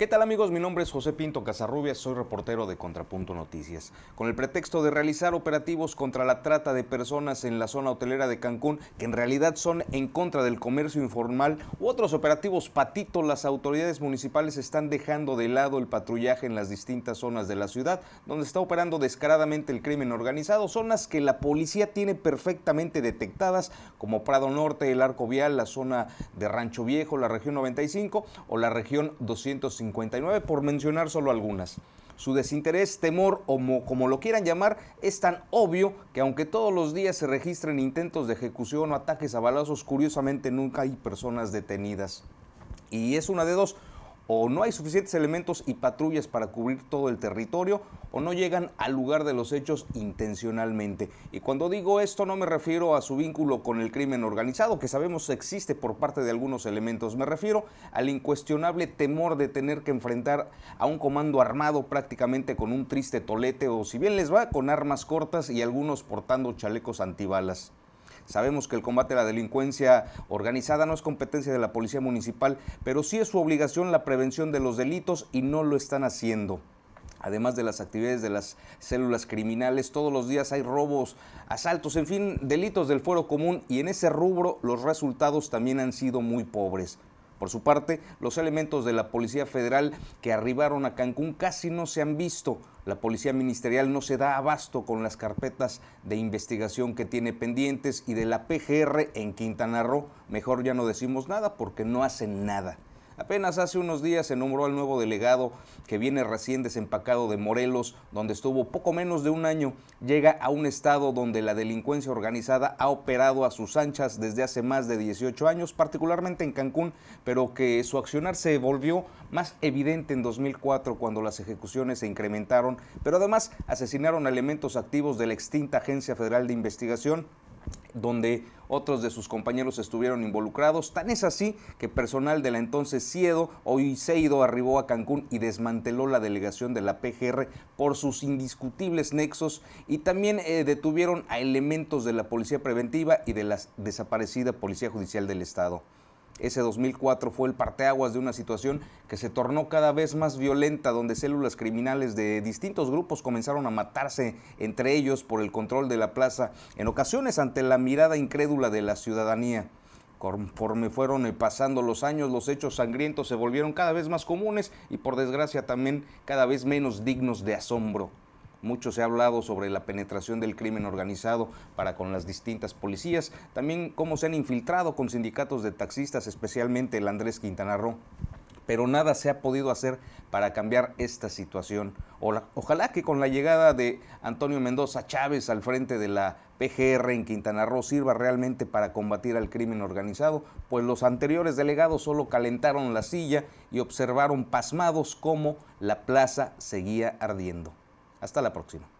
¿Qué tal amigos? Mi nombre es José Pinto Casarrubias, soy reportero de Contrapunto Noticias. Con el pretexto de realizar operativos contra la trata de personas en la zona hotelera de Cancún, que en realidad son en contra del comercio informal u otros operativos patitos, las autoridades municipales están dejando de lado el patrullaje en las distintas zonas de la ciudad, donde está operando descaradamente el crimen organizado, zonas que la policía tiene perfectamente detectadas, como Prado Norte, el Arco Vial, la zona de Rancho Viejo, la región 95 o la región 250 por mencionar solo algunas. Su desinterés, temor o como lo quieran llamar es tan obvio que aunque todos los días se registren intentos de ejecución o ataques a balazos, curiosamente nunca hay personas detenidas. Y es una de dos, o no hay suficientes elementos y patrullas para cubrir todo el territorio o no llegan al lugar de los hechos intencionalmente. Y cuando digo esto no me refiero a su vínculo con el crimen organizado, que sabemos existe por parte de algunos elementos, me refiero al incuestionable temor de tener que enfrentar a un comando armado prácticamente con un triste tolete o si bien les va con armas cortas y algunos portando chalecos antibalas. Sabemos que el combate a la delincuencia organizada no es competencia de la Policía Municipal, pero sí es su obligación la prevención de los delitos y no lo están haciendo. Además de las actividades de las células criminales, todos los días hay robos, asaltos, en fin, delitos del fuero común y en ese rubro los resultados también han sido muy pobres. Por su parte, los elementos de la Policía Federal que arribaron a Cancún casi no se han visto. La Policía Ministerial no se da abasto con las carpetas de investigación que tiene pendientes y de la PGR en Quintana Roo, mejor ya no decimos nada porque no hacen nada. Apenas hace unos días se nombró al nuevo delegado que viene recién desempacado de Morelos, donde estuvo poco menos de un año, llega a un estado donde la delincuencia organizada ha operado a sus anchas desde hace más de 18 años, particularmente en Cancún, pero que su accionar se volvió más evidente en 2004 cuando las ejecuciones se incrementaron, pero además asesinaron a elementos activos de la extinta Agencia Federal de Investigación donde otros de sus compañeros estuvieron involucrados. Tan es así que personal de la entonces CIEDO, hoy Seido, arribó a Cancún y desmanteló la delegación de la PGR por sus indiscutibles nexos y también eh, detuvieron a elementos de la Policía Preventiva y de la desaparecida Policía Judicial del Estado. Ese 2004 fue el parteaguas de una situación que se tornó cada vez más violenta, donde células criminales de distintos grupos comenzaron a matarse entre ellos por el control de la plaza, en ocasiones ante la mirada incrédula de la ciudadanía. Conforme fueron eh, pasando los años, los hechos sangrientos se volvieron cada vez más comunes y por desgracia también cada vez menos dignos de asombro. Mucho se ha hablado sobre la penetración del crimen organizado para con las distintas policías, también cómo se han infiltrado con sindicatos de taxistas, especialmente el Andrés Quintana Roo pero nada se ha podido hacer para cambiar esta situación. Ojalá que con la llegada de Antonio Mendoza Chávez al frente de la PGR en Quintana Roo sirva realmente para combatir al crimen organizado, pues los anteriores delegados solo calentaron la silla y observaron pasmados cómo la plaza seguía ardiendo. Hasta la próxima.